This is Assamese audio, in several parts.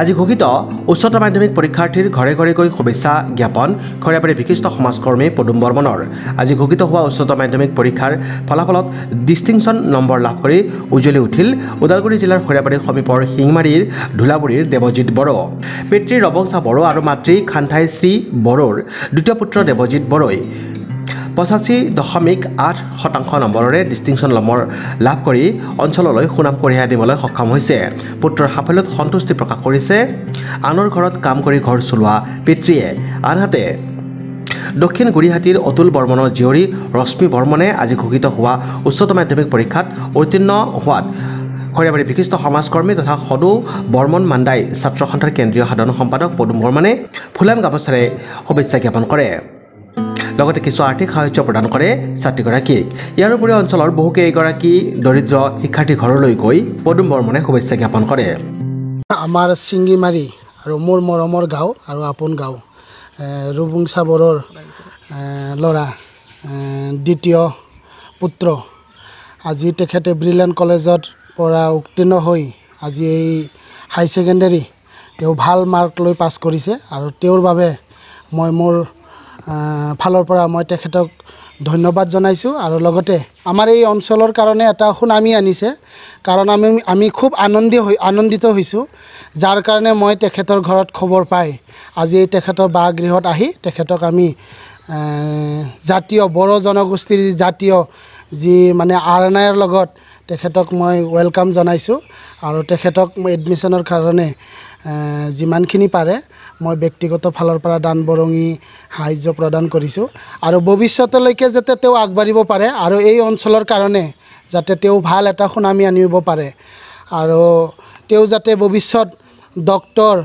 আজি ঘোষিত উচ্চতৰ মাধ্যমিক পৰীক্ষাৰ্থীৰ ঘৰে ঘৰে গৈ শুভেচ্ছা জ্ঞাপন খৰিয়াপাৰী বিশিষ্ট সমাজকৰ্মী পদুম বৰ্মনৰ আজি ঘোষিত হোৱা উচ্চতৰ মাধ্যমিক পৰীক্ষাৰ ফলাফলত ডিষ্টিংশ্যন নম্বৰ লাভ কৰি উজলি উঠিল ওদালগুৰি জিলাৰ খৰিয়াপাৰী সমীপৰ শিংমাৰীৰ ধূলাবুৰীৰ দেৱজিৎ বড়ো পিতৃ ৰবংচা বড়ো আৰু মাতৃ খান্থাই শ্ৰী বড়োৰ দ্বিতীয় পুত্ৰ দেৱজিৎ বড়োই পঁচাশী দশমিক আঠ শতাংশ নম্বৰৰে ডিষ্টিংশ্যন লমৰ লাভ কৰি অঞ্চললৈ সুনাম কঢ়িয়াই আনিবলৈ সক্ষম হৈছে পুত্ৰৰ সাফল্যত সন্তুষ্টি প্ৰকাশ কৰিছে আনৰ ঘৰত কাম কৰি ঘৰ চলোৱা পিতৃয়ে আনহাতে দক্ষিণ গুৱাহাটীৰ অতুল বৰ্মনৰ জীয়ৰী ৰশ্মি বৰ্মনে আজি ঘোষিত হোৱা উচ্চতৰ মাধ্যমিক পৰীক্ষাত উত্তীৰ্ণ হোৱাত খৰিয়াবাৰী বিশিষ্ট সমাজকৰ্মী তথা সদৌ বৰ্মন মাণ্ডাই ছাত্ৰ সন্থাৰ কেন্দ্ৰীয় সাধাৰণ সম্পাদক পদুম বৰ্মনে ফুলাম গামোচাৰে শুভেচ্ছা জ্ঞাপন কৰে লগতে কিছু আৰ্থিক সাহায্য প্ৰদান কৰে ছাত্ৰীগৰাকীক ইয়াৰ উপৰিও অঞ্চলৰ বহুকেইগৰাকী দৰিদ্ৰ শিক্ষাৰ্থী ঘৰলৈ গৈ পদুম বৰ্মনে শুভেচ্ছা জ্ঞাপন কৰে আমাৰ চিঙ্গিমাৰী আৰু মোৰ মৰমৰ গাঁও আৰু আপোন গাঁও ৰুবুং বড়োৰ ল'ৰা দ্বিতীয় পুত্ৰ আজি তেখেতে ব্ৰিলিয়ান কলেজত পৰা উত্তীৰ্ণ হৈ আজি এই হাই ছেকেণ্ডেৰী তেওঁ ভাল মাৰ্ক লৈ পাছ কৰিছে আৰু তেওঁৰ বাবে মই মোৰ ফালৰ পৰা মই তেখেতক ধন্যবাদ জনাইছোঁ আৰু লগতে আমাৰ এই অঞ্চলৰ কাৰণে এটা সুনামি আনিছে কাৰণ আমি আমি খুব আনন্দী হৈ আনন্দিত হৈছোঁ যাৰ কাৰণে মই তেখেতৰ ঘৰত খবৰ পাই আজি এই তেখেতৰ বাস গৃহত আহি তেখেতক আমি জাতীয় বড়ো জনগোষ্ঠীৰ জাতীয় যি মানে আৰনাইৰ লগত তেখেতক মই ৱেলকাম জনাইছোঁ আৰু তেখেতক মই এডমিশ্যনৰ কাৰণে যিমানখিনি পাৰে মই ব্যক্তিগত ফালৰ পৰা দান বৰঙি সাহাৰ্য প্ৰদান কৰিছোঁ আৰু ভৱিষ্যতলৈকে যাতে তেওঁ আগবাঢ়িব পাৰে আৰু এই অঞ্চলৰ কাৰণে যাতে তেওঁ ভাল এটা সুনামি আনিব পাৰে আৰু তেওঁ যাতে ভৱিষ্যত ডক্টৰ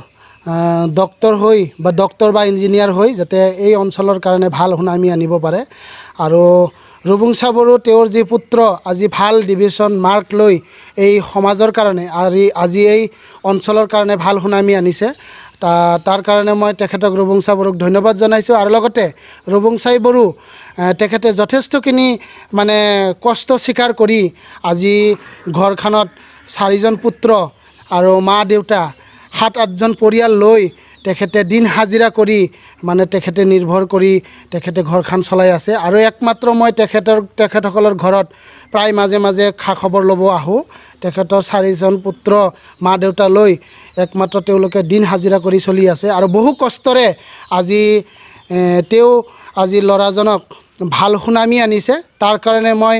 ডক্টৰ হৈ বা ডক্টৰ বা ইঞ্জিনিয়াৰ হৈ যাতে এই অঞ্চলৰ কাৰণে ভাল সুনামি আনিব পাৰে আৰু ৰুবংশাবৰো তেওঁৰ যি পুত্ৰ আজি ভাল ডিভিশ্যন মাৰ্ক লৈ এই সমাজৰ কাৰণে আৰু আজি এই অঞ্চলৰ কাৰণে ভাল সুনামি আনিছে তাৰ কাৰণে মই তেখেতক ৰুবংশা বড়োক ধন্যবাদ জনাইছোঁ আৰু লগতে ৰুবংশাই বড়ো তেখেতে যথেষ্টখিনি মানে কষ্ট স্বীকাৰ কৰি আজি ঘৰখনত চাৰিজন পুত্ৰ আৰু মা দেউতা সাত আঠজন পৰিয়াল লৈ তেখেতে দিন হাজিৰা কৰি মানে তেখেতে নিৰ্ভৰ কৰি তেখেতে ঘৰখন চলাই আছে আৰু একমাত্ৰ মই তেখেতৰ তেখেতসকলৰ ঘৰত প্ৰায় মাজে মাজে খা খবৰ ল'ব আহোঁ তেখেতৰ চাৰিজন পুত্ৰ মা দেউতা লৈ একমাত্ৰ তেওঁলোকে দিন হাজিৰা কৰি চলি আছে আৰু বহু কষ্টৰে আজি তেওঁ আজি ল'ৰাজনক ভাল সুনামি আনিছে তাৰ কাৰণে মই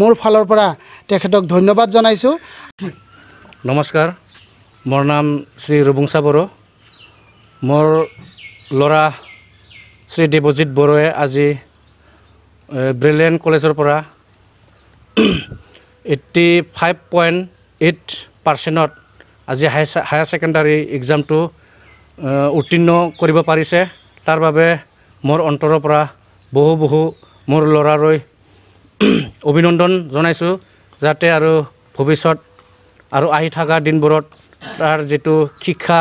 মোৰ ফালৰ পৰা তেখেতক ধন্যবাদ জনাইছোঁ নমস্কাৰ মোৰ নাম শ্ৰী ৰুবংশা বড়ো মোৰ ল'ৰা শ্ৰী দেৱজিৎ বড়োৱে আজি ব্ৰিলিয়ন কলেজৰ পৰা এইট্টি ফাইভ পইণ্ট এইট পাৰ্চেণ্টত আজি হাই হায়াৰ ছেকেণ্ডাৰী এক্সামটো উত্তীৰ্ণ কৰিব পাৰিছে তাৰ বাবে মোৰ অন্তৰৰ পৰা বহু বহু মোৰ ল'ৰালৈ অভিনন্দন জনাইছোঁ যাতে আৰু ভৱিষ্যত আৰু আহি থকা দিনবোৰত তাৰ যিটো শিক্ষা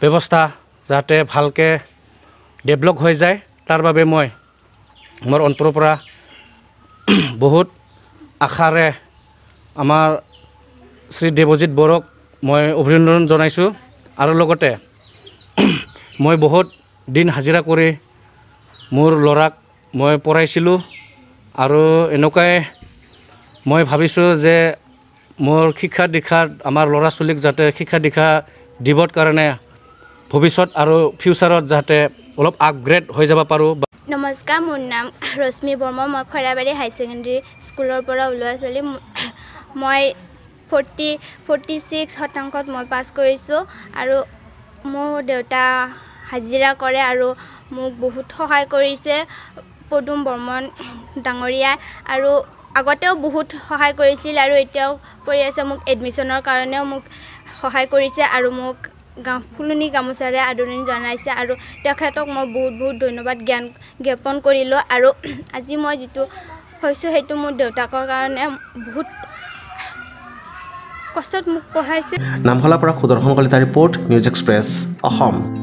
ব্যৱস্থা যাতে ভালকৈ ডেভেলপ হৈ যায় তাৰ বাবে মই মোৰ অন্তৰৰ পৰা বহুত আশাৰে আমাৰ শ্ৰী দেৱজিৎ বৰক মই অভিনন্দন জনাইছোঁ আৰু লগতে মই বহুত দিন হাজিৰা কৰি মোৰ ল'ৰাক মই পঢ়াইছিলোঁ আৰু এনেকুৱাই মই ভাবিছোঁ যে মোৰ শিক্ষা দীক্ষা আমাৰ ল'ৰা ছোৱালীক যাতে শিক্ষা দীক্ষা দিবৰ কাৰণে ভৱিষ্যত আৰু ফিউচাৰত যাতে অলপ আপগ্ৰেড হৈ যাব পাৰোঁ নমস্কাৰ মোৰ নাম ৰশ্মি বৰ্মা মই খৈৰাবাৰী হাই ছেকেণ্ডেৰী স্কুলৰ পৰা ওলোৱা ছোৱালী মই ফৰ্টি ফৰ্টি ছিক্স শতাংশত মই পাছ কৰিছোঁ আৰু মোৰ দেউতা হাজিৰা কৰে আৰু মোক বহুত সহায় কৰিছে পদুম বৰ্মন ডাঙৰীয়াই আৰু আগতেও বহুত সহায় কৰিছিল আৰু এতিয়াও কৰি আছে মোক এডমিশ্যনৰ কাৰণেও মোক সহায় কৰিছে আৰু মোক ফুলনি গামোচাৰে আদৰণি জনাইছে আৰু তেখেতক মই বহুত বহুত ধন্যবাদ জ্ঞান জ্ঞাপন কৰিলোঁ আৰু আজি মই যিটো হৈছোঁ সেইটো মোৰ দেউতাকৰ কাৰণে বহুত কষ্টত মোক পঢ়াইছে নামফলাৰ পৰা Sudarshan Kalita report news express Assam